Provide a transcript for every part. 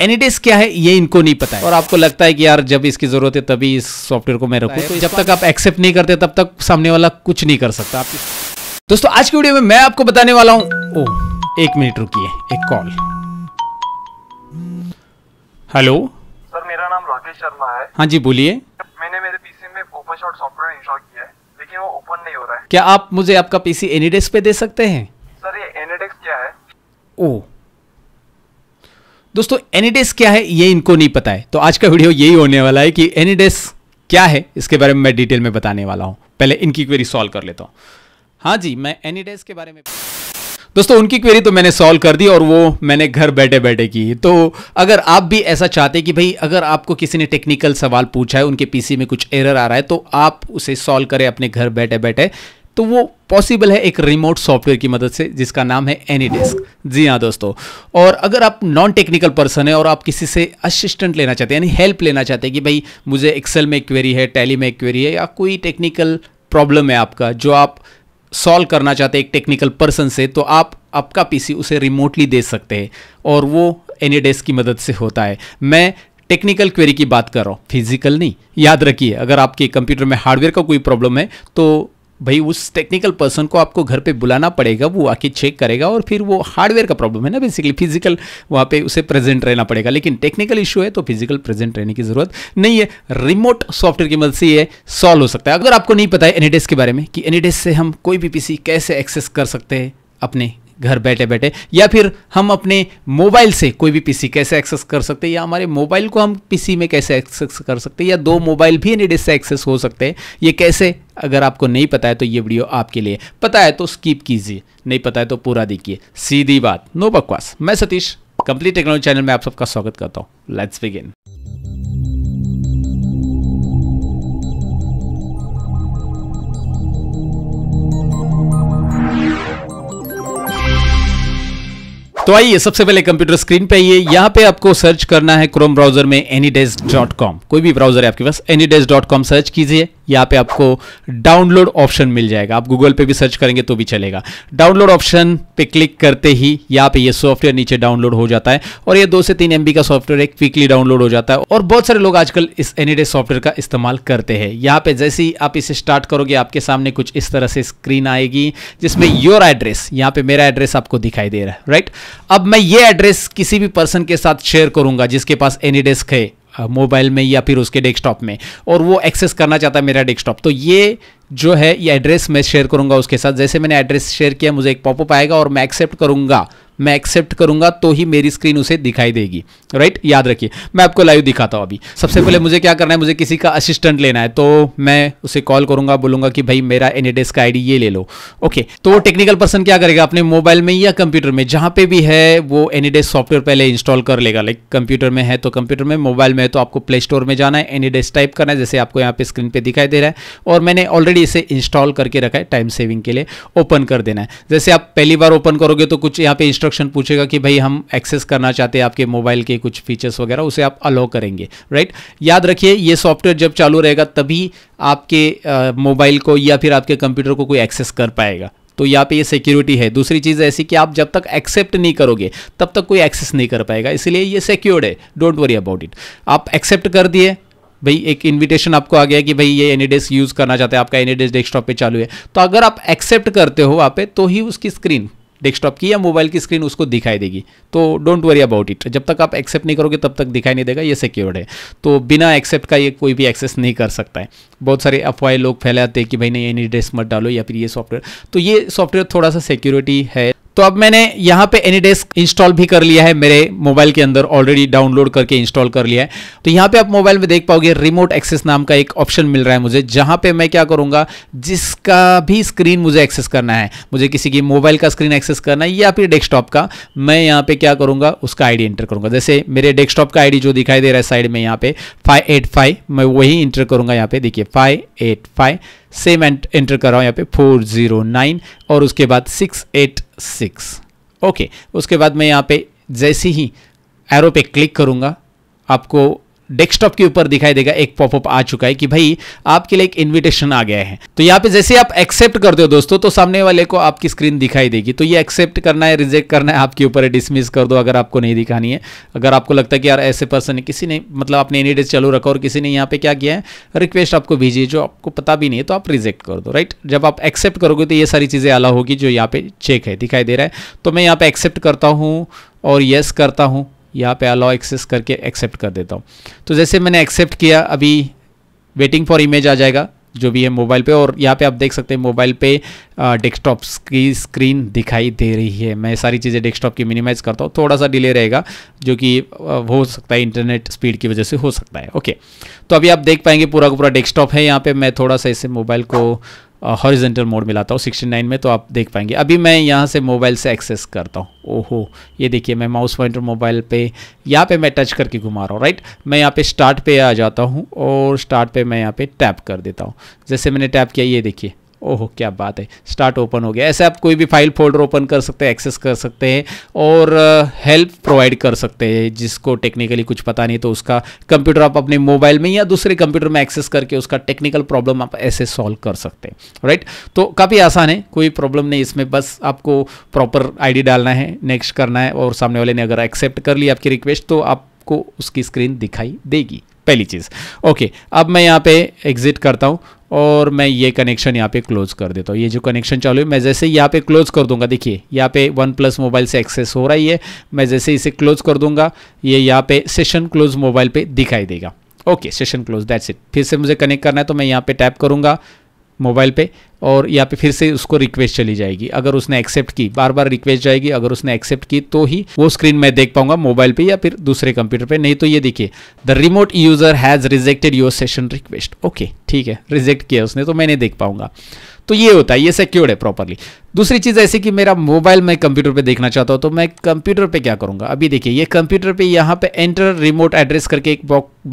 एनिडेस क्या है ये इनको नहीं पता है और आपको लगता है कि यार जब इसकी जरूरत है तभी इस सॉफ्टवेयर को मैं रखूँ तो जब तक आप एक्सेप्ट नहीं करते तब तक सामने वाला कुछ नहीं कर सकता आप दोस्तों आज की वीडियो में मैं आपको बताने वाला हूँ ओ एक मिनट रुकिए एक कॉल हेलो सर मेरा नाम राकेश शर्मा है हाँ जी बोलिए मैंने मेरे पीसी में ओपन शॉट सॉफ्टवेयर इंस्टॉल किया है लेकिन वो ओपन नहीं हो रहा है क्या आप मुझे आपका पीसी एनीडेस्क पे दे सकते हैं सर ये एनीडेस्क क्या है ओ दोस्तों एनीडेस क्या है ये इनको नहीं पता है तो आज का वीडियो यही होने वाला है कि एनीडेस क्या है इसके बारे में मैं डिटेल में बताने वाला हूं पहले इनकी क्वेरी सॉल्व कर लेता हूं हाँ जी मैं एनीडेस के बारे में दोस्तों उनकी क्वेरी तो मैंने सॉल्व कर दी और वो मैंने घर बैठे बैठे की तो अगर आप भी ऐसा चाहते कि भाई अगर आपको किसी ने टेक्निकल सवाल पूछा है उनके पीसी में कुछ एरर आ रहा है तो आप उसे सॉल्व करें अपने घर बैठे बैठे तो वो पॉसिबल है एक रिमोट सॉफ्टवेयर की मदद से जिसका नाम है एनी डेस्क जी हाँ दोस्तों और अगर आप नॉन टेक्निकल पर्सन है और आप किसी से असिस्टेंट लेना चाहते हैं यानी हेल्प लेना चाहते हैं कि भाई मुझे एक्सेल में क्वेरी है टैली में क्वेरी है या कोई टेक्निकल प्रॉब्लम है आपका जो आप सॉल्व करना चाहते हैं एक टेक्निकल पर्सन से तो आप आपका पीसी उसे रिमोटली दे सकते हैं और वो एनी डेस्क की मदद से होता है मैं टेक्निकल क्वेरी की बात कर रहा हूँ फिजिकल नहीं याद रखिए अगर आपके कंप्यूटर में हार्डवेयर का कोई प्रॉब्लम है तो भाई उस टेक्निकल पर्सन को आपको घर पे बुलाना पड़ेगा वो आके चेक करेगा और फिर वो हार्डवेयर का प्रॉब्लम है ना बेसिकली फिजिकल वहाँ पे उसे प्रेजेंट रहना पड़ेगा लेकिन टेक्निकल इशू है तो फिजिकल प्रेजेंट रहने की जरूरत नहीं है रिमोट सॉफ्टवेयर की मदद से ये सॉल्व हो सकता है अगर आपको नहीं पता है एनीडेस के बारे में कि एनीडेस से हम कोई भी पीसी कैसे एक्सेस कर सकते हैं अपने घर बैठे बैठे या फिर हम अपने मोबाइल से कोई भी पीसी कैसे एक्सेस कर सकते हैं या हमारे मोबाइल को हम पीसी में कैसे एक्सेस कर सकते हैं या दो मोबाइल भी एनी से एक्सेस हो सकते हैं ये कैसे अगर आपको नहीं पता है तो ये वीडियो आपके लिए पता है तो स्कीप कीजिए नहीं पता है तो पूरा देखिए सीधी बात नो बकवास मैं सतीश कंप्लीट टेक्नोलॉजी चैनल में आप सबका स्वागत करता हूँ लेट्स बिगिन तो आइए सबसे पहले कंप्यूटर स्क्रीन पे आइए यहाँ पे आपको सर्च करना है क्रोम ब्राउजर में एनी कोई भी ब्राउजर है आपके पास एनी सर्च कीजिए यहाँ पे आपको डाउनलोड ऑप्शन मिल जाएगा आप गूगल पे भी सर्च करेंगे तो भी चलेगा डाउनलोड ऑप्शन पे क्लिक करते ही यहाँ पे ये सॉफ्टवेयर नीचे डाउनलोड हो जाता है और ये दो से तीन एमबी का सॉफ्टवेयर एक क्विकली डाउनलोड हो जाता है और बहुत सारे लोग आजकल इस एनीडे सॉफ्टवेयर का इस्तेमाल करते हैं यहाँ पे जैसे ही आप इसे स्टार्ट करोगे आपके सामने कुछ इस तरह से स्क्रीन आएगी जिसमें योर एड्रेस यहाँ पे मेरा एड्रेस आपको दिखाई दे रहा है राइट अब मैं ये एड्रेस किसी भी पर्सन के साथ शेयर करूंगा जिसके पास एनी डेस्क है मोबाइल में या फिर उसके डेस्कटॉप में और वो एक्सेस करना चाहता है मेरा डेस्कटॉप तो ये जो है ये एड्रेस मैं शेयर करूंगा उसके साथ जैसे मैंने एड्रेस शेयर किया मुझे एक पॉपअप आएगा और मैं एक्सेप्ट करूंगा मैं एक्सेप्ट करूंगा तो ही मेरी स्क्रीन उसे दिखाई देगी राइट याद रखिए मैं आपको लाइव दिखाता हूं अभी सबसे पहले मुझे क्या करना है मुझे किसी का असिस्टेंट लेना है तो मैं उसे कॉल करूंगा बोलूंगा कि भाई मेरा एनीडेस का आईडी ये ले लो ओके तो वो टेक्निकल पर्सन क्या करेगा अपने मोबाइल में या कंप्यूटर में जहां पे भी है वो एनीडेस सॉफ्टवेयर पहले इंस्टॉल कर लेगा लाइक कंप्यूटर में है तो कंप्यूटर में मोबाइल में है तो आपको प्ले स्टोर में जाना है एनीडेस टाइप करना है जैसे आपको यहाँ पे स्क्रीन पर दिखाई दे रहा है और मैंने ऑलरेडी इसे इंस्टॉल करके रखा है टाइम सेविंग के लिए ओपन कर देना है जैसे आप पहली बार ओपन करोगे तो कुछ यहाँ पे इंस्टॉल इंस्ट्रक्शन पूछेगा कि भाई हम एक्सेस करना चाहते हैं आपके मोबाइल के कुछ फीचर्स वगैरह उसे आप अलाउ करेंगे राइट याद रखिए ये सॉफ्टवेयर जब चालू रहेगा तभी आपके मोबाइल को या फिर आपके कंप्यूटर को कोई एक्सेस कर पाएगा तो यहाँ पे ये सिक्योरिटी है दूसरी चीज़ ऐसी कि आप जब तक एक्सेप्ट नहीं करोगे तब तक कोई एक्सेस नहीं कर पाएगा इसलिए ये सिक्योर्ड है डोंट वरी अबाउट इट आप एक्सेप्ट कर दिए भाई एक इनविटेशन आपको आ गया कि भाई ये एनी यूज़ करना चाहते हैं आपका एनी डेस्क डेस्कटॉप पे चालू है तो अगर आप एक्सेप्ट करते हो वहाँ पे तो ही उसकी स्क्रीन डेस्कटॉप की या मोबाइल की स्क्रीन उसको दिखाई देगी तो डोंट वरी अबाउट इट जब तक आप एक्सेप्ट नहीं करोगे तब तक दिखाई नहीं देगा ये सिक्योर्ड है तो बिना एक्सेप्ट का ये कोई भी एक्सेस नहीं कर सकता है बहुत सारे अफवाह लोग फैलाते हैं कि भाई नहीं एनी ड्रेस मत डालो या फिर ये सॉफ्टवेयर तो ये सॉफ्टवेयर थोड़ा सा सिक्योरिटी है तो अब मैंने यहाँ पे एनी डेस्क इंस्टॉल भी कर लिया है मेरे मोबाइल के अंदर ऑलरेडी डाउनलोड करके इंस्टॉल कर लिया है तो यहाँ पे आप मोबाइल में देख पाओगे रिमोट एक्सेस नाम का एक ऑप्शन मिल रहा है मुझे जहाँ पे मैं क्या करूँगा जिसका भी स्क्रीन मुझे एक्सेस करना है मुझे किसी की मोबाइल का स्क्रीन एक्सेस करना है या फिर डेस्कटॉप का मैं यहाँ पे क्या करूँगा उसका आईडी एंटर करूँगा जैसे मेरे डेस्कटॉप का आईडी जो दिखाई दे रहा है साइड में यहाँ पे फाइव मैं वही इंटर करूँगा यहाँ पे देखिए फाइव सेम एंट एंटर कर रहा हूँ यहाँ पे फोर जीरो नाइन और उसके बाद सिक्स एट सिक्स ओके उसके बाद मैं यहाँ पे जैसे ही एरो पे क्लिक करूँगा आपको डेस्कटॉप के ऊपर दिखाई देगा एक पॉपअप आ चुका है कि भाई आपके लिए एक इन्विटेशन आ गया है तो यहाँ पे जैसे आप एक्सेप्ट करते हो दोस्तों तो सामने वाले को आपकी स्क्रीन दिखाई देगी तो ये एक्सेप्ट करना है रिजेक्ट करना है आपके ऊपर है डिसमिस कर दो अगर आपको नहीं दिखानी है अगर आपको लगता है कि यार ऐसे पर्सन किसी ने मतलब आपने एनी डेज चालू रखा और किसी ने यहाँ पे क्या किया है रिक्वेस्ट आपको भेजिए जो आपको पता भी नहीं है तो आप रिजेक्ट कर दो राइट जब आप एक्सेप्ट करोगे तो ये सारी चीज़ें अला होगी जो यहाँ पे चेक है दिखाई दे रहा है तो मैं यहाँ पे एक्सेप्ट करता हूँ और यस करता हूँ यहाँ पे अलाउ एक्सेस करके एक्सेप्ट कर देता हूँ तो जैसे मैंने एक्सेप्ट किया अभी वेटिंग फॉर इमेज आ जाएगा जो भी है मोबाइल पे और यहाँ पे आप देख सकते हैं मोबाइल पे डेस्कटॉप की स्क्रीन दिखाई दे रही है मैं सारी चीज़ें डेस्कटॉप की मिनिमाइज करता हूँ थोड़ा सा डिले रहेगा जो कि हो सकता है इंटरनेट स्पीड की वजह से हो सकता है ओके तो अभी आप देख पाएंगे पूरा का पूरा डेस्कटॉप है यहाँ पे मैं थोड़ा सा इसे मोबाइल को हॉरिजेंटल मोड में लाता हूँ सिक्सटी नाइन में तो आप देख पाएंगे अभी मैं यहाँ से मोबाइल से एक्सेस करता हूँ ओहो ये देखिए मैं माउस पॉइंटर मोबाइल पे यहाँ पे मैं टच करके घुमा रहा हूँ राइट मैं यहाँ पे स्टार्ट पे आ जाता हूँ और स्टार्ट पे मैं यहाँ पे टैप कर देता हूँ जैसे मैंने टैप किया ये देखिए ओह क्या बात है स्टार्ट ओपन हो गया ऐसे आप कोई भी फाइल फोल्डर ओपन कर सकते हैं एक्सेस कर सकते हैं और हेल्प uh, प्रोवाइड कर सकते हैं जिसको टेक्निकली कुछ पता नहीं तो उसका कंप्यूटर आप अपने मोबाइल में या दूसरे कंप्यूटर में एक्सेस करके उसका टेक्निकल प्रॉब्लम आप ऐसे सॉल्व कर सकते हैं राइट तो काफ़ी आसान है कोई प्रॉब्लम नहीं इसमें बस आपको प्रॉपर आई डालना है नेक्स्ट करना है और सामने वाले ने अगर एक्सेप्ट कर ली आपकी रिक्वेस्ट तो आपको उसकी स्क्रीन दिखाई देगी पहली चीज़ ओके अब मैं यहाँ पे एग्जिट करता हूँ और मैं ये कनेक्शन यहाँ पे क्लोज कर देता हूँ ये जो कनेक्शन चालू है मैं जैसे यहाँ पे क्लोज कर दूंगा देखिए यहाँ पे वन प्लस मोबाइल से एक्सेस हो रही है मैं जैसे इसे क्लोज कर दूंगा ये यहाँ पे सेशन क्लोज मोबाइल पे दिखाई देगा okay session close that's it फिर से मुझे कनेक्ट करना है तो मैं यहाँ पे टैप करूंगा मोबाइल पे और या पे फिर से उसको रिक्वेस्ट चली जाएगी अगर उसने एक्सेप्ट की बार बार रिक्वेस्ट जाएगी अगर उसने एक्सेप्ट की तो ही वो स्क्रीन मैं देख पाऊंगा मोबाइल पे या फिर दूसरे कंप्यूटर पे नहीं तो ये देखिए the remote user has rejected your session request okay ठीक है रिजेक्ट किया उसने तो मैं नहीं देख पाऊंगा तो ये होता है ये सिक्योर्ड है प्रॉपरली दूसरी चीज़ ऐसी कि मेरा मोबाइल मैं कंप्यूटर पे देखना चाहता हूँ तो मैं कंप्यूटर पे क्या करूँगा अभी देखिए ये कंप्यूटर पे यहाँ पे एंटर रिमोट एड्रेस करके एक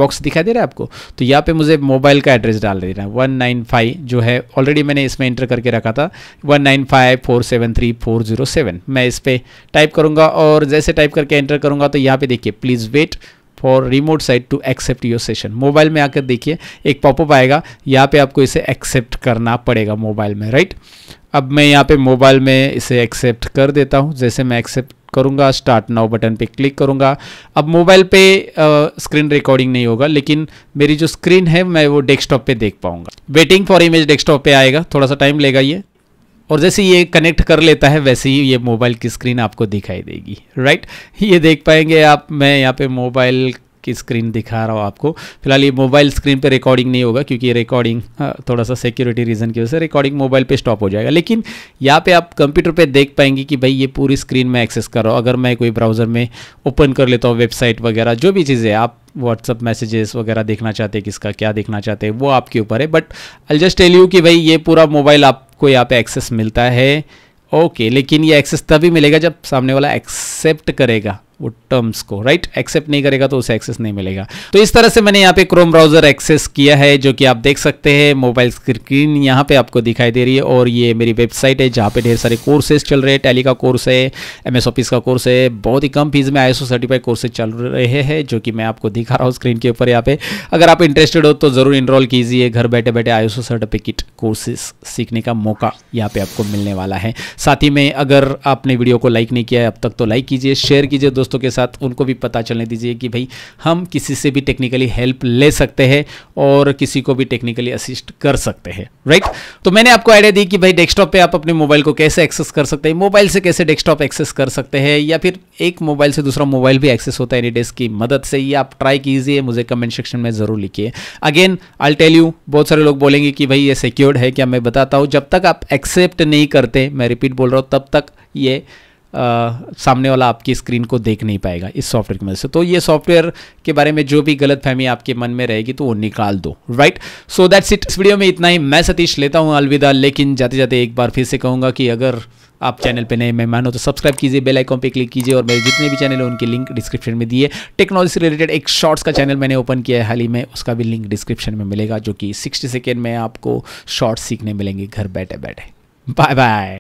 बॉक्स दिखाई दे रहा है आपको तो यहाँ पे मुझे मोबाइल का एड्रेस डाल देना है वन नाइन फाइव जो है ऑलरेडी मैंने इसमें एंटर करके रखा था one nine five four seven three four zero seven मैं इस पर टाइप करूंगा और जैसे टाइप करके एंटर करूंगा तो यहाँ पे देखिए please wait for remote site to accept your session mobile में आकर देखिए एक पॉपअप आएगा यहाँ पे आपको इसे एक्सेप्ट करना पड़ेगा मोबाइल में राइट अब मैं यहाँ पे मोबाइल में इसे एक्सेप्ट कर देता हूँ जैसे मैं एक्सेप्ट करूँगा स्टार्ट नाउ बटन पे क्लिक करूँगा अब मोबाइल पे स्क्रीन रिकॉर्डिंग नहीं होगा लेकिन मेरी जो स्क्रीन है मैं वो डेस्कटॉप पे देख पाऊँगा वेटिंग फॉर इमेज डेस्कटॉप पे आएगा थोड़ा सा टाइम लेगा ये और जैसे ये कनेक्ट कर लेता है वैसे ही ये मोबाइल की स्क्रीन आपको दिखाई देगी राइट ये देख पाएंगे आप मैं यहाँ पे मोबाइल की स्क्रीन दिखा रहा हूँ आपको फिलहाल ये मोबाइल स्क्रीन पे रिकॉर्डिंग नहीं होगा क्योंकि ये रिकॉर्डिंग थोड़ा सा सिक्योरिटी रीज़न की वजह से रिकॉर्डिंग मोबाइल पे स्टॉप हो जाएगा लेकिन यहाँ पे आप कंप्यूटर पे देख पाएंगे कि भाई ये पूरी स्क्रीन में एक्सेस कर रहा हूँ अगर मैं कोई ब्राउज़र में ओपन कर लेता हूँ वेबसाइट वगैरह जो भी चीज़ें आप व्हाट्सअप मैसेजेस वगैरह देखना चाहते हैं किसका क्या देखना चाहते हैं वो आपके ऊपर है but I just tell you कि भाई ये पूरा मोबाइल आप आपको यहाँ पे एक्सेस मिलता है ओके लेकिन ये एक्सेस तभी मिलेगा जब सामने वाला एक्सेप्ट करेगा वो टर्म्स को राइट एक्सेप्ट नहीं करेगा तो उसे एक्सेस नहीं मिलेगा तो इस तरह से मैंने यहाँ पे क्रोम ब्राउजर एक्सेस किया है जो कि आप देख सकते हैं मोबाइल स्क्रीन यहाँ पे आपको दिखाई दे रही है और ये मेरी वेबसाइट है जहाँ पे ढेर सारे कोर्सेज चल रहे हैं टैली का कोर्स है एम एस ऑफिस का कोर्स है बहुत ही कम फीस में आई सर्टिफाइड कोर्सेज चल रहे हैं जो कि मैं आपको दिखा रहा हूँ स्क्रीन के ऊपर यहाँ पे अगर आप इंटरेस्टेड हो तो ज़रूर इनरोल कीजिए घर बैठे बैठे आई सर्टिफिकेट कोर्सेस सीखने का मौका यहाँ पे आपको मिलने वाला है साथ ही में अगर आपने वीडियो को लाइक नहीं किया है अब तक तो लाइक कीजिए शेयर कीजिए दोस्तों दोस्तों के साथ उनको भी पता चलने दीजिए कि भाई हम किसी से भी टेक्निकली हेल्प ले सकते हैं और किसी को भी टेक्निकली असिस्ट कर सकते हैं राइट तो मैंने आपको आइडिया दी कि भाई डेस्कटॉप पे आप अपने मोबाइल को कैसे एक्सेस कर सकते हैं मोबाइल से कैसे डेस्कटॉप एक्सेस कर सकते हैं या फिर एक मोबाइल से दूसरा मोबाइल भी एक्सेस होता है एनीडेस्क की मदद से ये आप ट्राई कीजिए मुझे कमेंट सेक्शन में ज़रूर लिखिए अगेन आई टेल यू बहुत सारे लोग बोलेंगे कि भाई ये सिक्योर्ड है क्या मैं बताता हूँ जब तक आप एक्सेप्ट नहीं करते मैं रिपीट बोल रहा हूँ तब तक ये सामने वाला आपकी स्क्रीन को देख नहीं पाएगा इस सॉफ्टवेयर की मदद से तो ये सॉफ्टवेयर के बारे में जो भी गलत फहमी आपके मन में रहेगी तो वो निकाल दो राइट सो दैट्स इट इस वीडियो में इतना ही मैं सतीश लेता हूँ अलविदा लेकिन जाते जाते एक बार फिर से कहूँगा कि अगर आप चैनल पे नए मेहमान हो तो सब्सक्राइब कीजिए बेल आइकॉन पे क्लिक कीजिए और मेरे जितने भी चैनल हैं उनकी लिंक डिस्क्रिप्शन में दिए टेक्नोलॉजी से रिलेटेड एक शॉर्ट्स का चैनल मैंने ओपन किया है हाल ही में उसका भी लिंक डिस्क्रिप्शन में मिलेगा जो कि 60 सेकेंड में आपको शॉर्ट्स सीखने मिलेंगे घर बैठे बैठे बाय बाय